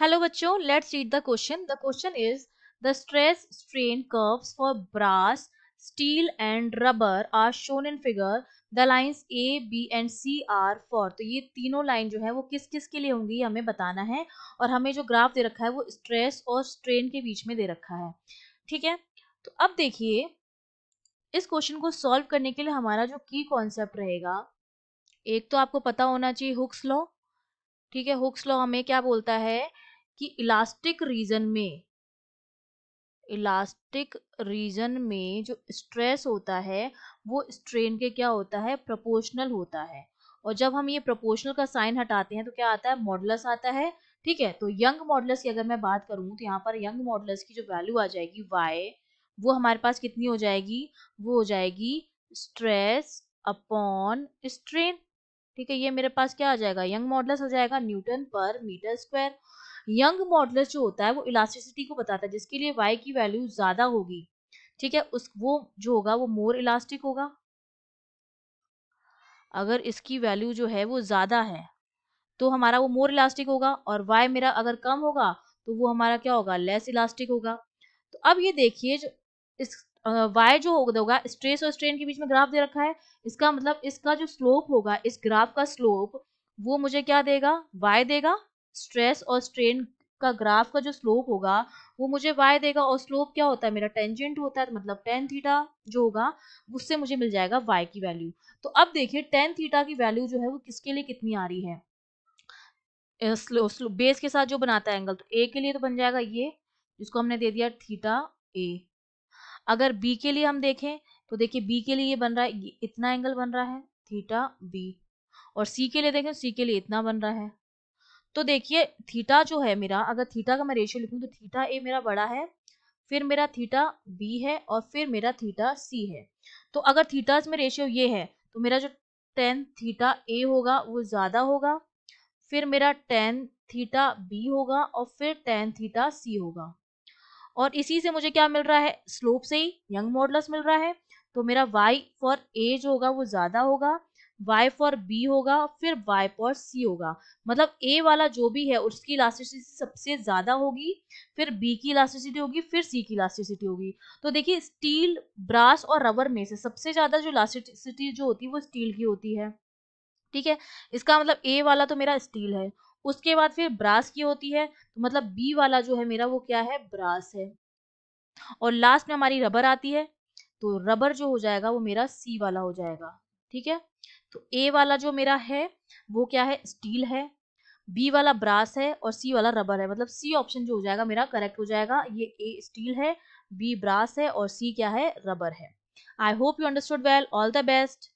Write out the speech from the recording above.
hello बच्चों let's read the question the question is the stress strain curves for brass steel and rubber are shown in figure the lines A B and C are for तो ये तीनों line जो है वो किस किस के लिए होंगी हमें बताना है और हमें जो ग्राफ दे रखा है वो स्ट्रेस और स्ट्रेन के बीच में दे रखा है ठीक है तो अब देखिए इस क्वेश्चन को सॉल्व करने के लिए हमारा जो की कॉन्सेप्ट रहेगा एक तो आपको पता होना चाहिए हुक्स लॉ ठीक है हुक्स लॉ हमें क्या बोलता है कि इलास्टिक रीजन में इलास्टिक रीजन में जो स्ट्रेस होता है वो स्ट्रेन के क्या होता है प्रोपोर्शनल होता है और जब हम ये प्रोपोर्शनल का साइन हटाते हैं तो क्या आता है मॉडलस आता है ठीक है तो यंग मॉडलस की अगर मैं बात करूँ तो यहाँ पर यंग मॉडलस की जो वैल्यू आ जाएगी वाई वो हमारे पास कितनी हो जाएगी वो हो जाएगी स्ट्रेस अपॉन स्ट्रेन ठीक है ये मेरे पास क्या आ जाएगा यंग मॉडलस आ जाएगा न्यूटन पर मीटर स्क्वायर यंग मॉडलस जो होता है वो इलास्टिसिटी को बताता है जिसके लिए वाई की वैल्यू ज्यादा होगी ठीक है उस वो जो होगा वो मोर इलास्टिक होगा अगर इसकी वैल्यू जो है वो ज्यादा है तो हमारा वो मोर इलास्टिक होगा और वाई मेरा अगर कम होगा तो वो हमारा क्या होगा लेस इलास्टिक होगा तो अब ये देखिए जो इस वाई जो होगा स्ट्रेस और स्ट्रेन के बीच में ग्राफ दे रखा है इसका मतलब इसका जो स्लोप होगा इस ग्राफ का स्लोप वो मुझे क्या देगा वाई देगा स्ट्रेस और स्ट्रेन का ग्राफ का जो स्लोप होगा वो मुझे वाई देगा और स्लोप क्या होता है मेरा टेंजेंट होता है तो मतलब टेन थीटा जो होगा उससे मुझे मिल जाएगा वाई की वैल्यू तो अब देखिए टेन थीटा की वैल्यू जो है वो किसके लिए कितनी आ रही है स्लो, स्लो, बेस के साथ जो बनाता है एंगल तो ए के लिए तो बन जाएगा ये जिसको हमने दे दिया थीटा ए अगर बी के लिए हम देखें तो देखिए बी के लिए ये बन रहा है इतना एंगल बन रहा है थीटा बी और सी के लिए देखें सी के लिए इतना बन रहा है तो देखिए थीटा जो है मेरा अगर थीटा का मैं रेशियो लिखूं तो थीटा ए मेरा बड़ा है फिर मेरा थीटा बी है और फिर मेरा थीटा सी है तो अगर थीटा में रेशियो ये है तो मेरा जो टेन थीटा ए होगा वो ज़्यादा होगा फिर मेरा टेन थीटा बी होगा और फिर टेन थीटा सी होगा और इसी से मुझे क्या मिल रहा है स्लोप से ही यंग मॉडल्स मिल रहा है तो मेरा वाई फॉर ए जो होगा वो ज्यादा होगा वाई फॉर बी होगा फिर वाई फॉर सी होगा मतलब ए वाला जो भी है उसकी इलास्टिसिटी सबसे ज्यादा होगी फिर बी की इलास्टिसिटी होगी फिर सी की इलास्टिसिटी होगी तो देखिए स्टील ब्रास और रबर में से सबसे ज्यादा जो इलास्टिसिटी जो होती है वो स्टील की होती है ठीक है इसका मतलब ए वाला तो मेरा स्टील है उसके बाद फिर ब्रास की होती है तो मतलब बी वाला जो है मेरा वो क्या है ब्रास है और लास्ट में हमारी रबर आती है तो रबर जो हो जाएगा वो मेरा सी वाला हो जाएगा ठीक है तो ए वाला जो मेरा है वो क्या है स्टील है बी वाला ब्रास है और सी वाला रबर है मतलब सी ऑप्शन जो हो जाएगा मेरा करेक्ट हो जाएगा ये ए स्टील है बी ब्रास है और सी क्या है रबर है I hope you understood well all the best